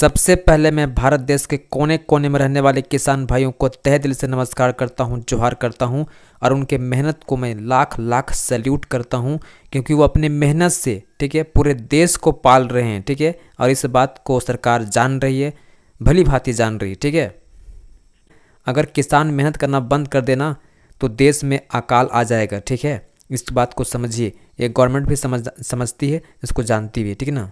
सबसे पहले मैं भारत देश के कोने कोने में रहने वाले किसान भाइयों को तह दिल से नमस्कार करता हूं जोहार करता हूं और उनके मेहनत को मैं लाख लाख सैल्यूट करता हूं क्योंकि वो अपने मेहनत से ठीक है पूरे देश को पाल रहे हैं ठीक है और इस बात को सरकार जान रही है भली भांति जान रही है ठीक है अगर किसान मेहनत करना बंद कर देना तो देश में अकाल आ जाएगा ठीक है इस बात को समझिए ये गवर्नमेंट भी समझ समझती है इसको जानती भी है ठीक है ना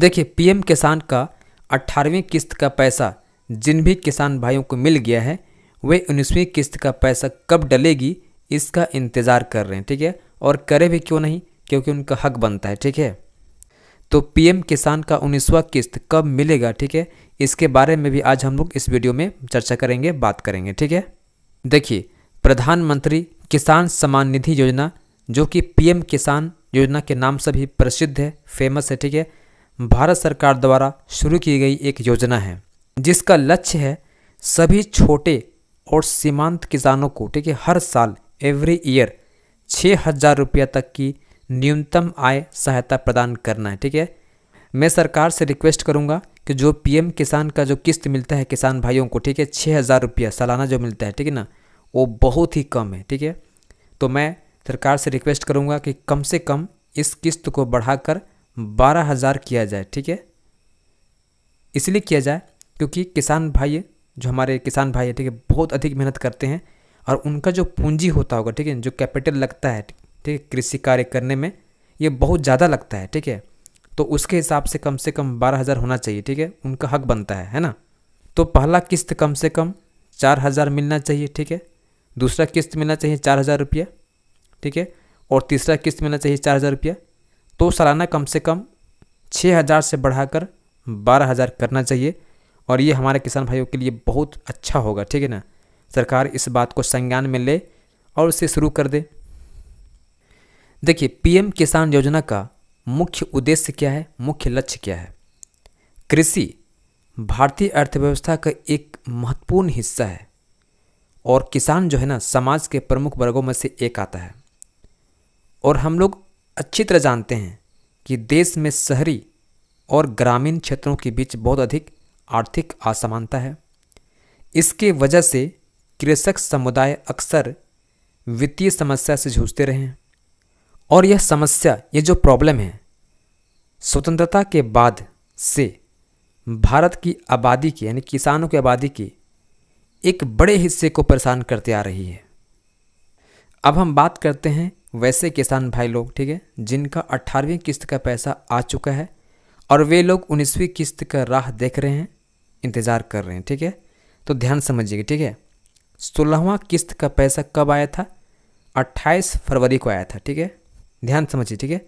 देखिए पीएम किसान का अट्ठारहवीं किस्त का पैसा जिन भी किसान भाइयों को मिल गया है वे उन्नीसवीं किस्त का पैसा कब डलेगी इसका इंतज़ार कर रहे हैं ठीक है और करें भी क्यों नहीं क्योंकि उनका हक बनता है ठीक है तो पीएम किसान का उन्नीसवा किस्त कब मिलेगा ठीक है इसके बारे में भी आज हम लोग इस वीडियो में चर्चा करेंगे बात करेंगे ठीक है देखिए प्रधानमंत्री किसान सम्मान निधि योजना जो कि पीएम किसान योजना के नाम से भी प्रसिद्ध है फेमस है ठीक है भारत सरकार द्वारा शुरू की गई एक योजना है जिसका लक्ष्य है सभी छोटे और सीमांत किसानों को ठीक है हर साल एवरी ईयर छः हज़ार रुपया तक की न्यूनतम आय सहायता प्रदान करना है ठीक है मैं सरकार से रिक्वेस्ट करूंगा कि जो पीएम किसान का जो किस्त मिलता है किसान भाइयों को ठीक है छः हज़ार रुपया सालाना जो मिलता है ठीक है ना वो बहुत ही कम है ठीक है तो मैं सरकार से रिक्वेस्ट करूँगा कि कम से कम इस किस्त को बढ़ाकर बारह हज़ार किया जाए ठीक है इसलिए किया जाए क्योंकि किसान भाई जो हमारे किसान भाई है ठीक है बहुत अधिक मेहनत करते हैं और उनका जो पूंजी होता होगा ठीक है जो कैपिटल लगता है ठीक है कृषि कार्य करने में ये बहुत ज़्यादा लगता है ठीक है तो उसके हिसाब से कम से कम बारह हज़ार होना चाहिए ठीक है उनका हक बनता है है ना तो पहला किस्त कम से कम चार हज़ार मिलना चाहिए ठीक है दूसरा किस्त मिलना चाहिए चार हज़ार रुपया ठीक है और तीसरा किस्त मिलना चाहिए चार हज़ार रुपया तो सालाना कम से कम छः हज़ार से बढ़ाकर बारह हज़ार करना चाहिए और ये हमारे किसान भाइयों के लिए बहुत अच्छा होगा ठीक है ना सरकार इस बात को संज्ञान में ले और उसे शुरू कर दे देखिए पीएम किसान योजना का मुख्य उद्देश्य क्या है मुख्य लक्ष्य क्या है कृषि भारतीय अर्थव्यवस्था का एक महत्वपूर्ण हिस्सा है और किसान जो है ना समाज के प्रमुख वर्गों में से एक आता है और हम लोग अच्छी तरह जानते हैं कि देश में शहरी और ग्रामीण क्षेत्रों के बीच बहुत अधिक आर्थिक असमानता है इसके वजह से कृषक समुदाय अक्सर वित्तीय समस्या से जूझते रहे हैं और यह समस्या ये जो प्रॉब्लम है स्वतंत्रता के बाद से भारत की आबादी की यानी किसानों की आबादी की एक बड़े हिस्से को परेशान करते आ रही है अब हम बात करते हैं वैसे किसान भाई लोग ठीक है जिनका अट्ठारहवीं किस्त का पैसा आ चुका है और वे लोग उन्नीसवीं किस्त का राह देख रहे हैं इंतज़ार कर रहे हैं ठीक है तो ध्यान समझिएगा ठीक है सोलहवां किस्त का पैसा कब आया था अट्ठाईस फरवरी को आया था ठीक है ध्यान समझिए ठीक है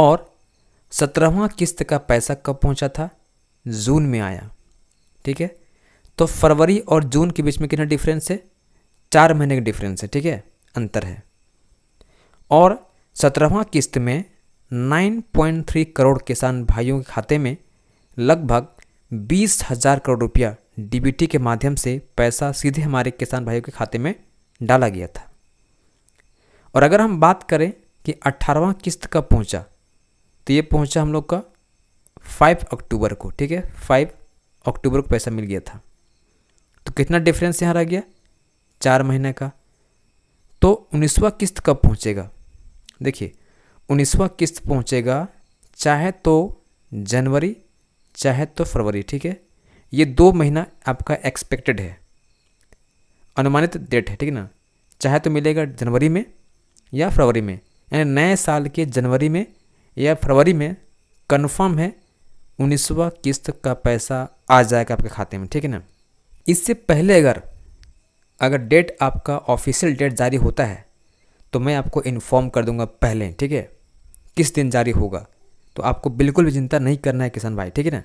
और सत्रहवा किस्त का पैसा कब पहुंचा था जून में आया ठीक है तो फरवरी और जून के बीच में कितना डिफरेंस है चार महीने का डिफरेंस है ठीक है अंतर है और सत्रहवा किस्त में 9.3 करोड़ किसान भाइयों के खाते में लगभग बीस हजार करोड़ रुपया डीबीटी के माध्यम से पैसा सीधे हमारे किसान भाइयों के खाते में डाला गया था और अगर हम बात करें कि अट्ठारहवा किस्त कब पहुंचा तो ये पहुंचा हम लोग का 5 अक्टूबर को ठीक है 5 अक्टूबर को पैसा मिल गया था तो कितना डिफरेंस यहाँ रह गया चार महीने का तो उन्नीसवा किस्त कब पहुँचेगा देखिए उन्नीसवा किस्त पहुंचेगा चाहे तो जनवरी चाहे तो फरवरी ठीक है ये दो महीना आपका एक्सपेक्टेड है अनुमानित डेट है ठीक है ना चाहे तो मिलेगा जनवरी में या फरवरी में यानी नए साल के जनवरी में या फरवरी में कन्फर्म है उन्नीसवा किस्त का पैसा आ जाएगा आपके खाते में ठीक है ना इससे पहले अगर अगर डेट आपका ऑफिशियल डेट जारी होता है तो मैं आपको इन्फॉर्म कर दूंगा पहले ठीक है किस दिन जारी होगा तो आपको बिल्कुल भी चिंता नहीं करना है किसान भाई ठीक है ना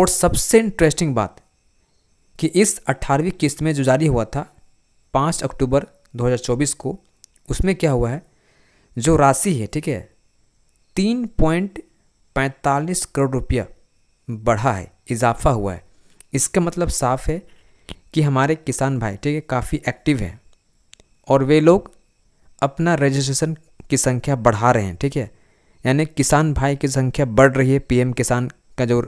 और सबसे इंटरेस्टिंग बात कि इस 18वीं किस्त में जो जारी हुआ था 5 अक्टूबर 2024 को उसमें क्या हुआ है जो राशि है ठीक है तीन पॉइंट पैंतालीस करोड़ रुपया बढ़ा है इजाफा हुआ है इसका मतलब साफ है कि हमारे किसान भाई ठीक है काफ़ी एक्टिव हैं और वे लोग अपना रजिस्ट्रेशन की संख्या बढ़ा रहे हैं ठीक है यानी किसान भाई की संख्या बढ़ रही है पीएम किसान का जो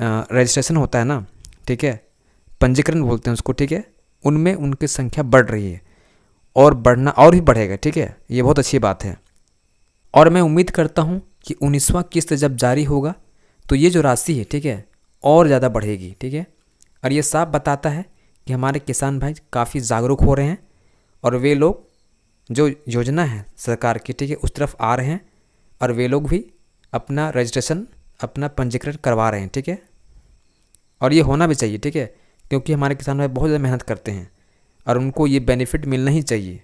रजिस्ट्रेशन होता है ना ठीक है पंजीकरण बोलते हैं उसको ठीक है उनमें उनकी संख्या बढ़ रही है और बढ़ना और भी बढ़ेगा ठीक है ये बहुत अच्छी बात है और मैं उम्मीद करता हूँ कि उन्नीसवा किस्त जब जारी होगा तो ये जो राशि है ठीक है और ज़्यादा बढ़ेगी ठीक है और ये साफ बताता है कि हमारे किसान भाई काफ़ी जागरूक हो रहे हैं और वे लोग जो योजना है सरकार की ठीक है उस तरफ आ रहे हैं और वे लोग भी अपना रजिस्ट्रेशन अपना पंजीकरण करवा रहे हैं ठीक है और ये होना भी चाहिए ठीक है क्योंकि हमारे किसान भाई बहुत ज़्यादा मेहनत करते हैं और उनको ये बेनिफिट मिलना ही चाहिए